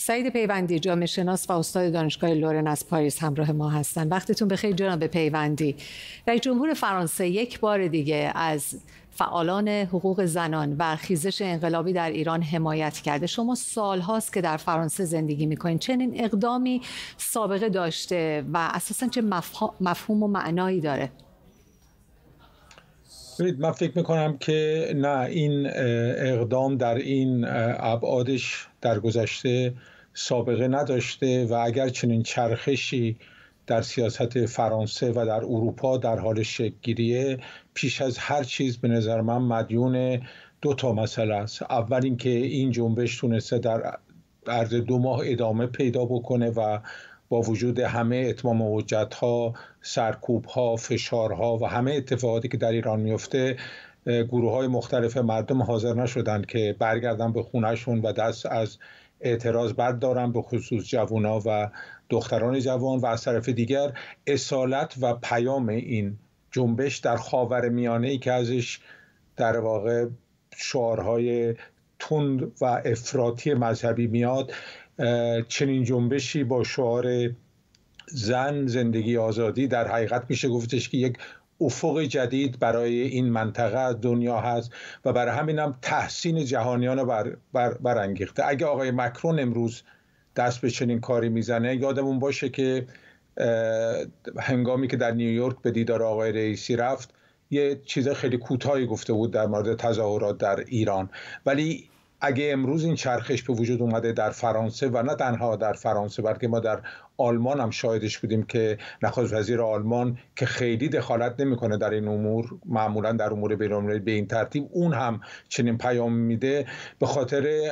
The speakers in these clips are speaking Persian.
سعید پیوندی جامعه شناس و استاد دانشگاه لورن از پاریس همراه ما هستند وقتتون بخیر جناب پیوندی رئیس جمهور فرانسه یک بار دیگه از فعالان حقوق زنان و خیزش انقلابی در ایران حمایت کرده شما سال هاست که در فرانسه زندگی میکنین چنین اقدامی سابقه داشته و اساسا چه مفهوم و معنایی داره ببینید من فکر میکنم که نه این اقدام در این ابعادش در گذشته سابقه نداشته و اگر چنین چرخشی در سیاست فرانسه و در اروپا در حال شکلگیریه پیش از هر چیز به نظر من مدیون دو تا مسئله است اول اینکه این جنبش تونسته در عرض دو ماه ادامه پیدا بکنه و با وجود همه اتمام حجت ها سرکوب ها فشار ها و همه اتفاقاتی که در ایران میفته گروه های مختلف مردم حاضر نشدند که برگردن به خونهشون و دست از اعتراض بد به خصوص جوونا و دختران جوان و از طرف دیگر اصالت و پیام این جنبش در خاور میانه ای که ازش در واقع شعارهای تند و افراطی مذهبی میاد چنین جنبشی با شعار زن زندگی آزادی در حقیقت میشه گفتش که یک افق جدید برای این منطقه دنیا هست و برای همین هم تحسین جهانیان رو بر بر برانگیخته اگه آقای مکرون امروز دست به چنین کاری میزنه یادمون باشه که هنگامی که در نیویورک به دیدار آقای رئیسی رفت یه چیز خیلی کوتاهی گفته بود در مورد تظاهرات در ایران ولی اگه امروز این چرخش به وجود اومده در فرانسه و نه تنها در فرانسه بلکه ما در آلمان هم شاهدش بودیم که نخست وزیر آلمان که خیلی دخالت نمیکنه در این امور معمولا در امور بین‌المللی به این ترتیب اون هم چنین پیام میده به خاطر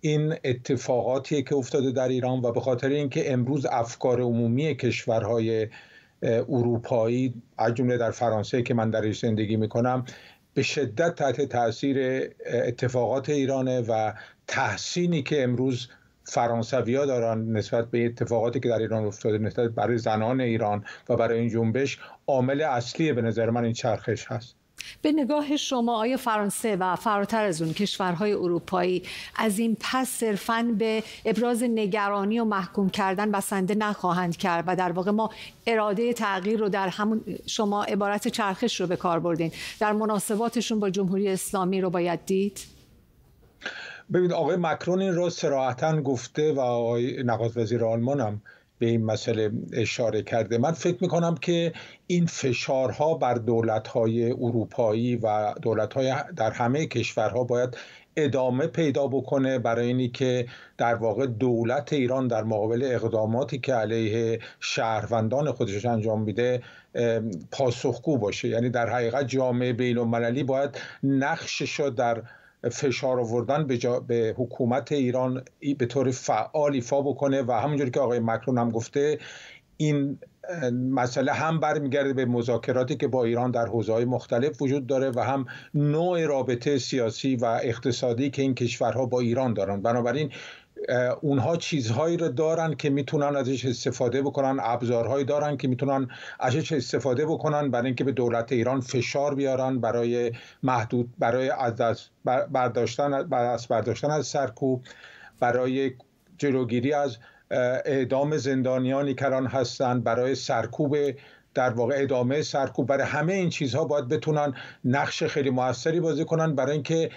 این اتفاقاتی که افتاده در ایران و به خاطر اینکه امروز افکار عمومی کشورهای اروپایی از جمله در فرانسه که من درش زندگی میکنم به شدت تحت تاثیر اتفاقات ایرانه و تحسینی که امروز فرانسویا دارن نسبت به اتفاقاتی که در ایران افتاده نسبت برای زنان ایران و برای این جنبش عامل اصلی به نظر من این چرخش هست به نگاه شما آیا فرانسه و فراتر از اون کشورهای اروپایی از این پس صرفا به ابراز نگرانی و محکوم کردن بسنده نخواهند کرد و در واقع ما اراده تغییر رو در همون شما عبارت چرخش رو به کار بردین در مناسباتشون با جمهوری اسلامی رو باید دید ببینید آقای مکرون این را سراحتا گفته و آقای نقاط وزیر آلمان به این مسئله اشاره کرده من فکر کنم که این فشارها بر های اروپایی و های در همه کشورها باید ادامه پیدا بکنه برای اینی که در واقع دولت ایران در مقابل اقداماتی که علیه شهروندان خودش انجام میده پاسخگو باشه یعنی در حقیقت جامعه بین المللی باید نقشش در فشار آوردن به, به حکومت ایران به طور فعال ایفا بکنه و همونجور که آقای مکرون هم گفته این مسئله هم برمیگرده به مذاکراتی که با ایران در حوزه‌های مختلف وجود داره و هم نوع رابطه سیاسی و اقتصادی که این کشورها با ایران دارن بنابراین اونها چیزهایی رو دارن که میتونن ازش استفاده بکنن ابزارهایی دارن که میتونن ازش استفاده بکنن برای اینکه به دولت ایران فشار بیارن برای محدود برای از برداشتن از برداشتن از سرکوب برای جلوگیری از اعدام زندانیانی کران هستن هستند برای سرکوب در واقع ادامه سرکوب برای همه این چیزها باید بتونن نقش خیلی موثری بازی کنن برای اینکه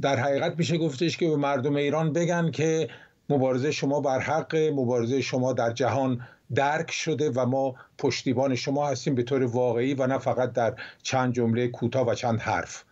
در حقیقت میشه گفتش که به مردم ایران بگن که مبارزه شما بر حق مبارزه شما در جهان درک شده و ما پشتیبان شما هستیم به طور واقعی و نه فقط در چند جمله کوتاه و چند حرف